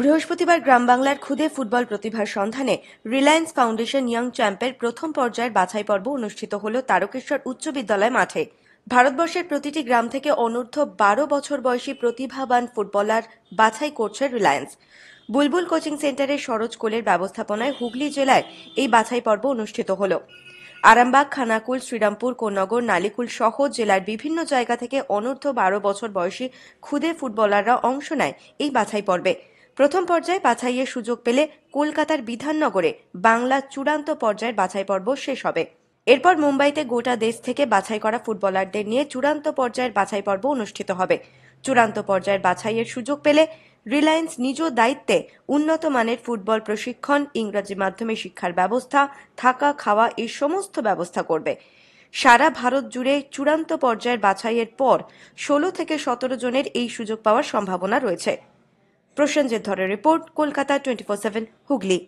বৃহস্পতিবার গ্রাম বাংলার ক্ষুদে ফুটবল প্রতিভার সন্ধানে রিলায়েন্স ফাউন্ডেশন ইয়াং চ্যাম্পের প্রথম পর্যায়ের বাছাই পর্ব অনুষ্ঠিত হল তারকেশ্বর উচ্চ বিদ্যালয় মাঠে ভারতবর্ষের প্রতিটি গ্রাম থেকে অনূর্ধ্ব বারো বছর বয়সী প্রতিভাবান ফুটবলার বাছাই করছে রিলায়েন্স বুলবুল কোচিং সেন্টারের সরোজ কোলের ব্যবস্থাপনায় হুগলি জেলায় এই বাছাই পর্ব অনুষ্ঠিত হল আরামবাগ খানাকুল শ্রীরামপুর কোনগর নালিকুল সহ জেলার বিভিন্ন জায়গা থেকে অনূর্ধ্ব বারো বছর বয়সী ক্ষুদে ফুটবলাররা অংশ নেয় এই বাছাই পর্বে প্রথম পর্যায়ে বাছাইয়ের সুযোগ পেলে কলকাতার বিধাননগরে বাংলা চূড়ান্ত পর্যায়ের বাছাই পর্ব শেষ হবে এরপর মুম্বাইতে গোটা দেশ থেকে বাছাই করা ফুটবলারদের নিয়ে চূড়ান্ত পর্যায়ের বাছাই পর্ব অনুষ্ঠিত হবে চূড়ান্ত পর্যায়ের বাছাইয়ের সুযোগ পেলে রিলায়েন্স নিজ দায়িত্বে উন্নত মানের ফুটবল প্রশিক্ষণ ইংরাজি মাধ্যমে শিক্ষার ব্যবস্থা থাকা খাওয়া এই সমস্ত ব্যবস্থা করবে সারা ভারত জুড়ে চূড়ান্ত পর্যায়ের বাছাইয়ের পর ষোলো থেকে সতেরো জনের এই সুযোগ পাওয়ার সম্ভাবনা রয়েছে প্রসেনজিৎ ধরের report Kolkata twenty four seven Hooghly